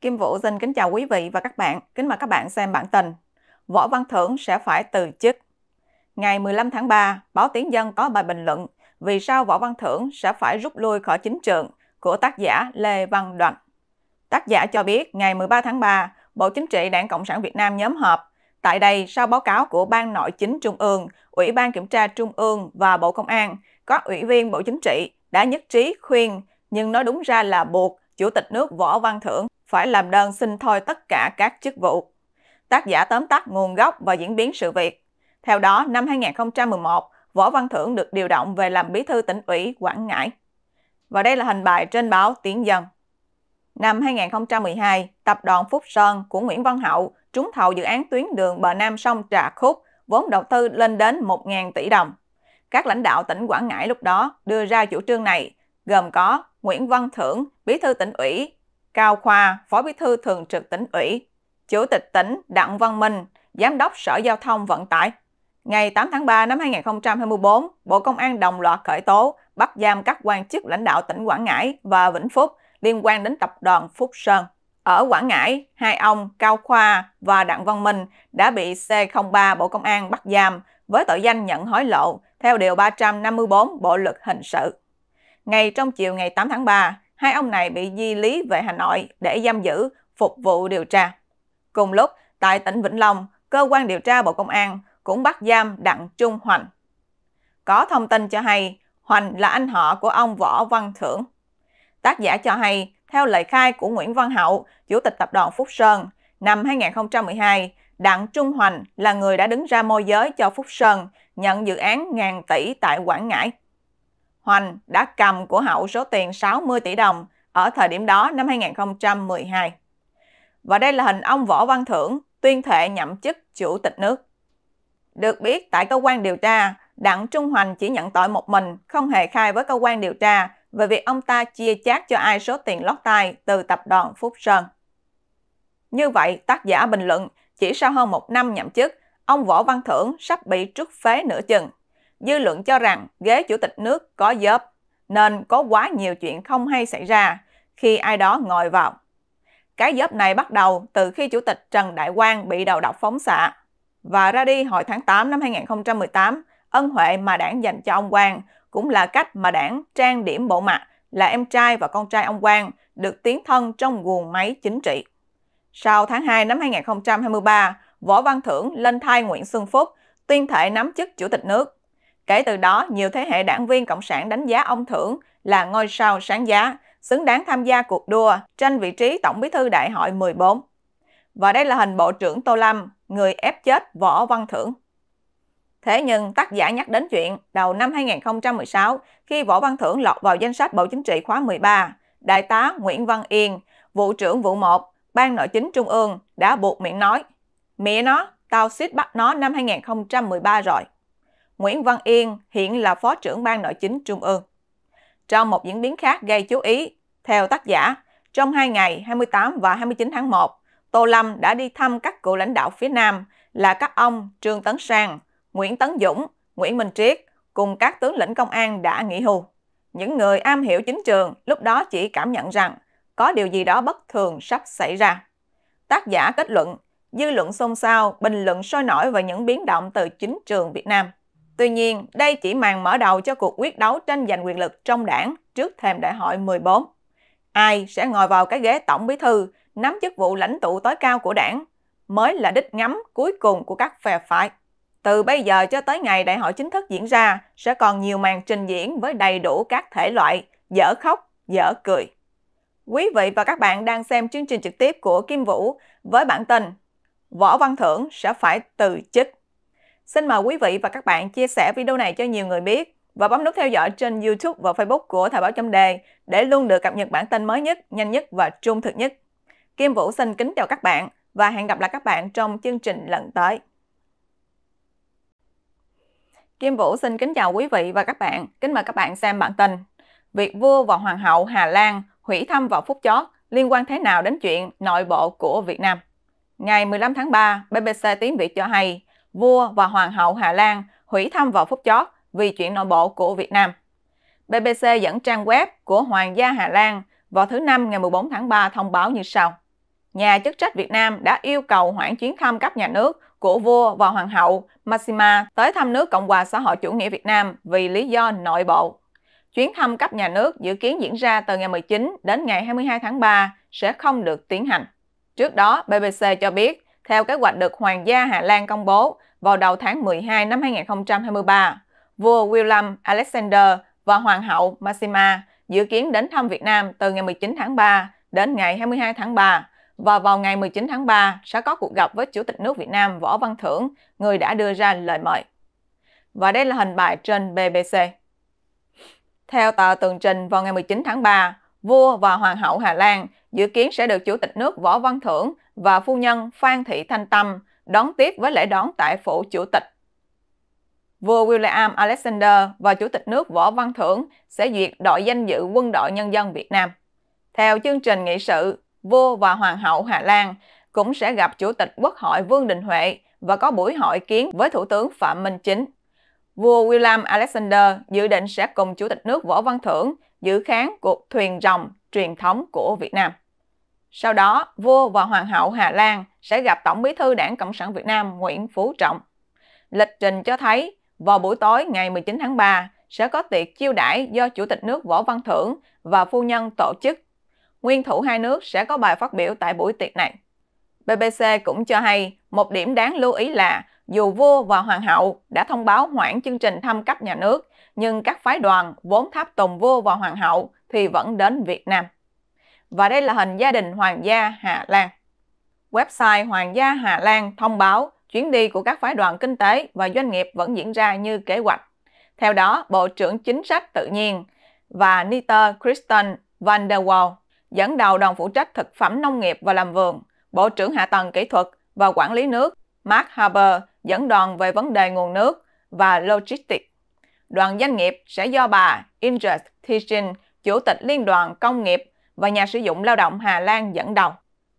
Kim Vũ xin kính chào quý vị và các bạn. Kính mời các bạn xem bản tin. Võ Văn Thưởng sẽ phải từ chức. Ngày 15 tháng 3, Báo Tiếng Dân có bài bình luận Vì sao Võ Văn Thưởng sẽ phải rút lui khỏi chính trường của tác giả Lê Văn Đoạn. Tác giả cho biết ngày 13 tháng 3, Bộ Chính trị Đảng Cộng sản Việt Nam nhóm họp. Tại đây, sau báo cáo của Ban Nội chính Trung ương, Ủy ban Kiểm tra Trung ương và Bộ Công an, các ủy viên Bộ Chính trị đã nhất trí khuyên, nhưng nói đúng ra là buộc Chủ tịch nước Võ Văn Thưởng phải làm đơn xin thôi tất cả các chức vụ. Tác giả tóm tắt nguồn gốc và diễn biến sự việc. Theo đó, năm 2011, Võ Văn Thưởng được điều động về làm bí thư tỉnh ủy Quảng Ngãi. Và đây là hình bài trên báo tiến Dân. Năm 2012, Tập đoàn Phúc Sơn của Nguyễn Văn Hậu trúng thầu dự án tuyến đường bờ Nam sông Trà Khúc, vốn đầu tư lên đến 1.000 tỷ đồng. Các lãnh đạo tỉnh Quảng Ngãi lúc đó đưa ra chủ trương này, gồm có Nguyễn Văn Thưởng, bí thư tỉnh ủy, Cao Khoa, Phó Bí thư Thường trực tỉnh ủy, Chủ tịch tỉnh Đặng Văn Minh, Giám đốc Sở Giao thông Vận tải. Ngày 8 tháng 3 năm 2024, Bộ Công an đồng loạt khởi tố, bắt giam các quan chức lãnh đạo tỉnh Quảng Ngãi và Vĩnh Phúc liên quan đến tập đoàn Phúc Sơn. Ở Quảng Ngãi, hai ông Cao Khoa và Đặng Văn Minh đã bị C03 Bộ Công an bắt giam với tội danh nhận hối lộ theo Điều 354 Bộ Luật Hình sự. Ngày trong chiều ngày 8 tháng 3, hai ông này bị di lý về Hà Nội để giam giữ, phục vụ điều tra. Cùng lúc, tại tỉnh Vĩnh Long, cơ quan điều tra Bộ Công an cũng bắt giam Đặng Trung Hoành. Có thông tin cho hay, Hoành là anh họ của ông Võ Văn Thưởng. Tác giả cho hay, theo lời khai của Nguyễn Văn Hậu, Chủ tịch Tập đoàn Phúc Sơn, năm 2012, Đặng Trung Hoành là người đã đứng ra môi giới cho Phúc Sơn nhận dự án ngàn tỷ tại Quảng Ngãi. Hoành đã cầm của Hậu số tiền 60 tỷ đồng ở thời điểm đó năm 2012. Và đây là hình ông Võ Văn Thưởng tuyên thệ nhậm chức chủ tịch nước. Được biết, tại cơ quan điều tra, Đặng Trung Hoành chỉ nhận tội một mình, không hề khai với cơ quan điều tra về việc ông ta chia chác cho ai số tiền lót tay từ tập đoàn Phúc Sơn. Như vậy, tác giả bình luận, chỉ sau hơn một năm nhậm chức, ông Võ Văn Thưởng sắp bị trút phế nửa chừng dư luận cho rằng ghế chủ tịch nước có dớp, nên có quá nhiều chuyện không hay xảy ra khi ai đó ngồi vào. Cái dớp này bắt đầu từ khi Chủ tịch Trần Đại Quang bị đầu độc phóng xạ và ra đi hồi tháng 8 năm 2018, ân huệ mà đảng dành cho ông Quang cũng là cách mà đảng trang điểm bộ mặt là em trai và con trai ông Quang được tiến thân trong guồng máy chính trị. Sau tháng 2 năm 2023, Võ Văn Thưởng lên thay Nguyễn Xuân Phúc tuyên thệ nắm chức Chủ tịch nước. Kể từ đó, nhiều thế hệ đảng viên Cộng sản đánh giá ông Thưởng là ngôi sao sáng giá, xứng đáng tham gia cuộc đua tranh vị trí Tổng bí thư đại hội 14. Và đây là hình Bộ trưởng Tô Lâm, người ép chết Võ Văn Thưởng. Thế nhưng tác giả nhắc đến chuyện đầu năm 2016 khi Võ Văn Thưởng lọt vào danh sách Bộ Chính trị khóa 13, Đại tá Nguyễn Văn Yên, Vụ trưởng Vụ 1, Ban Nội chính Trung ương đã buộc miệng nói Mẹ nó, tao suýt bắt nó năm 2013 rồi. Nguyễn Văn Yên hiện là Phó trưởng Ban Nội chính Trung ương. Trong một diễn biến khác gây chú ý, theo tác giả, trong hai ngày 28 và 29 tháng 1, Tô Lâm đã đi thăm các cựu lãnh đạo phía Nam là các ông Trương Tấn Sang, Nguyễn Tấn Dũng, Nguyễn Minh Triết cùng các tướng lĩnh công an đã nghỉ hưu. Những người am hiểu chính trường lúc đó chỉ cảm nhận rằng có điều gì đó bất thường sắp xảy ra. Tác giả kết luận, dư luận xôn xao, bình luận sôi nổi về những biến động từ chính trường Việt Nam. Tuy nhiên, đây chỉ màn mở đầu cho cuộc quyết đấu tranh giành quyền lực trong đảng trước thềm đại hội 14. Ai sẽ ngồi vào cái ghế tổng bí thư, nắm chức vụ lãnh tụ tối cao của đảng, mới là đích ngắm cuối cùng của các phe phái. Từ bây giờ cho tới ngày đại hội chính thức diễn ra, sẽ còn nhiều màn trình diễn với đầy đủ các thể loại, dở khóc, dở cười. Quý vị và các bạn đang xem chương trình trực tiếp của Kim Vũ với bản tin Võ Văn Thưởng sẽ phải từ chức. Xin mời quý vị và các bạn chia sẻ video này cho nhiều người biết và bấm nút theo dõi trên YouTube và Facebook của Thời báo chấm đề để luôn được cập nhật bản tin mới nhất, nhanh nhất và trung thực nhất. Kim Vũ xin kính chào các bạn và hẹn gặp lại các bạn trong chương trình lần tới. Kim Vũ xin kính chào quý vị và các bạn. Kính mời các bạn xem bản tin. Việc vua và hoàng hậu Hà Lan hủy thăm vào phút chót liên quan thế nào đến chuyện nội bộ của Việt Nam? Ngày 15 tháng 3, BBC tiếng Việt cho hay vua và hoàng hậu Hà Lan hủy thăm vào phút chót vì chuyện nội bộ của Việt Nam. BBC dẫn trang web của Hoàng gia Hà Lan vào thứ Năm ngày 14 tháng 3 thông báo như sau. Nhà chức trách Việt Nam đã yêu cầu hoãn chuyến thăm cấp nhà nước của vua và hoàng hậu Maxima tới thăm nước Cộng hòa xã hội chủ nghĩa Việt Nam vì lý do nội bộ. Chuyến thăm cấp nhà nước dự kiến diễn ra từ ngày 19 đến ngày 22 tháng 3 sẽ không được tiến hành. Trước đó, BBC cho biết theo kế hoạch được Hoàng gia Hà Lan công bố vào đầu tháng 12 năm 2023. Vua William Alexander và Hoàng hậu Maxima dự kiến đến thăm Việt Nam từ ngày 19 tháng 3 đến ngày 22 tháng 3 và vào ngày 19 tháng 3 sẽ có cuộc gặp với Chủ tịch nước Việt Nam Võ Văn Thưởng, người đã đưa ra lời mời. Và đây là hình bài trên BBC. Theo tờ tường trình vào ngày 19 tháng 3, vua và hoàng hậu Hà Lan dự kiến sẽ được Chủ tịch nước Võ Văn Thưởng và phu nhân Phan Thị Thanh Tâm đón tiếp với lễ đón tại phủ Chủ tịch. Vua William Alexander và Chủ tịch nước Võ Văn Thưởng sẽ duyệt đội danh dự quân đội nhân dân Việt Nam. Theo chương trình nghị sự, vua và hoàng hậu Hà Lan cũng sẽ gặp Chủ tịch Quốc hội Vương Đình Huệ và có buổi hội kiến với Thủ tướng Phạm Minh Chính vua William Alexander dự định sẽ cùng Chủ tịch nước Võ Văn Thưởng dự kháng cuộc thuyền rồng truyền thống của Việt Nam. Sau đó, vua và Hoàng hậu Hà Lan sẽ gặp Tổng bí thư Đảng Cộng sản Việt Nam Nguyễn Phú Trọng. Lịch trình cho thấy, vào buổi tối ngày 19 tháng 3 sẽ có tiệc chiêu đãi do Chủ tịch nước Võ Văn Thưởng và phu nhân tổ chức. Nguyên thủ hai nước sẽ có bài phát biểu tại buổi tiệc này. BBC cũng cho hay một điểm đáng lưu ý là dù vua và hoàng hậu đã thông báo hoãn chương trình thăm cấp nhà nước, nhưng các phái đoàn vốn tháp tùng vua và hoàng hậu thì vẫn đến Việt Nam. Và đây là hình gia đình Hoàng gia Hà Lan. Website Hoàng gia Hà Lan thông báo chuyến đi của các phái đoàn kinh tế và doanh nghiệp vẫn diễn ra như kế hoạch. Theo đó, Bộ trưởng Chính sách Tự nhiên và Nita Kristen van der Waal dẫn đầu đoàn phụ trách thực phẩm nông nghiệp và làm vườn, Bộ trưởng Hạ tầng Kỹ thuật và Quản lý nước Mark Harper dẫn đoàn về vấn đề nguồn nước và logistics. Đoàn doanh nghiệp sẽ do bà Ingrid Thiessen, Chủ tịch Liên đoàn Công nghiệp và nhà sử dụng lao động Hà Lan dẫn đầu.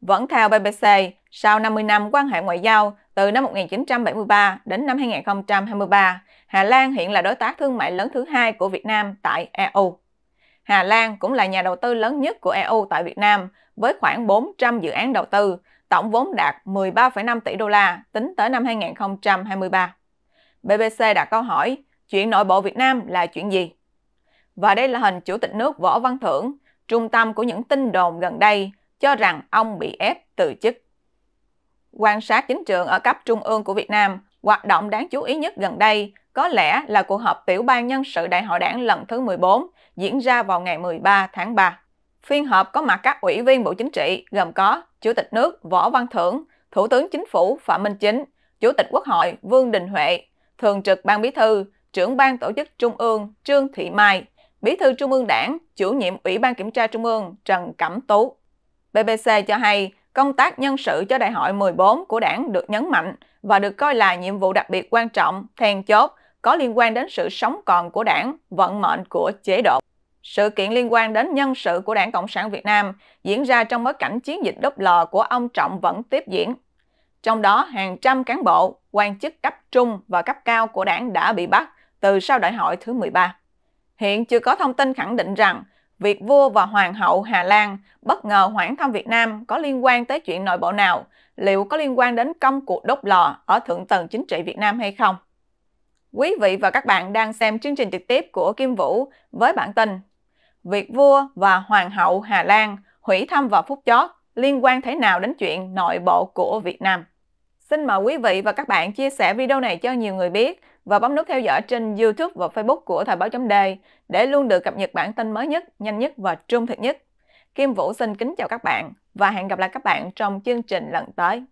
Vẫn theo BBC, sau 50 năm quan hệ ngoại giao, từ năm 1973 đến năm 2023, Hà Lan hiện là đối tác thương mại lớn thứ hai của Việt Nam tại EU. Hà Lan cũng là nhà đầu tư lớn nhất của EU tại Việt Nam với khoảng 400 dự án đầu tư, tổng vốn đạt 13,5 tỷ đô la tính tới năm 2023. BBC đặt câu hỏi, chuyện nội bộ Việt Nam là chuyện gì? Và đây là hình Chủ tịch nước Võ Văn Thưởng, trung tâm của những tin đồn gần đây, cho rằng ông bị ép từ chức. Quan sát chính trường ở cấp trung ương của Việt Nam, hoạt động đáng chú ý nhất gần đây có lẽ là cuộc họp tiểu ban nhân sự đại hội đảng lần thứ 14 diễn ra vào ngày 13 tháng 3. Phiên họp có mặt các ủy viên Bộ Chính trị gồm có Chủ tịch nước Võ Văn Thưởng, Thủ tướng Chính phủ Phạm Minh Chính, Chủ tịch Quốc hội Vương Đình Huệ, Thường trực Ban Bí thư, trưởng ban tổ chức Trung ương Trương Thị Mai, Bí thư Trung ương Đảng, chủ nhiệm Ủy ban Kiểm tra Trung ương Trần Cẩm Tú. BBC cho hay công tác nhân sự cho đại hội 14 của đảng được nhấn mạnh và được coi là nhiệm vụ đặc biệt quan trọng, then chốt, có liên quan đến sự sống còn của đảng, vận mệnh của chế độ. Sự kiện liên quan đến nhân sự của Đảng Cộng sản Việt Nam diễn ra trong bối cảnh chiến dịch đốt lò của ông Trọng vẫn tiếp diễn. Trong đó, hàng trăm cán bộ, quan chức cấp trung và cấp cao của đảng đã bị bắt từ sau đại hội thứ 13. Hiện chưa có thông tin khẳng định rằng việc vua và hoàng hậu Hà Lan bất ngờ hoãn thăm Việt Nam có liên quan tới chuyện nội bộ nào, liệu có liên quan đến công cuộc đốt lò ở thượng tầng chính trị Việt Nam hay không. Quý vị và các bạn đang xem chương trình trực tiếp của Kim Vũ với bản tin việc vua và hoàng hậu Hà Lan hủy thăm vào phút chót liên quan thế nào đến chuyện nội bộ của Việt Nam. Xin mời quý vị và các bạn chia sẻ video này cho nhiều người biết và bấm nút theo dõi trên YouTube và Facebook của Thời báo chấm đề để luôn được cập nhật bản tin mới nhất, nhanh nhất và trung thực nhất. Kim Vũ xin kính chào các bạn và hẹn gặp lại các bạn trong chương trình lần tới.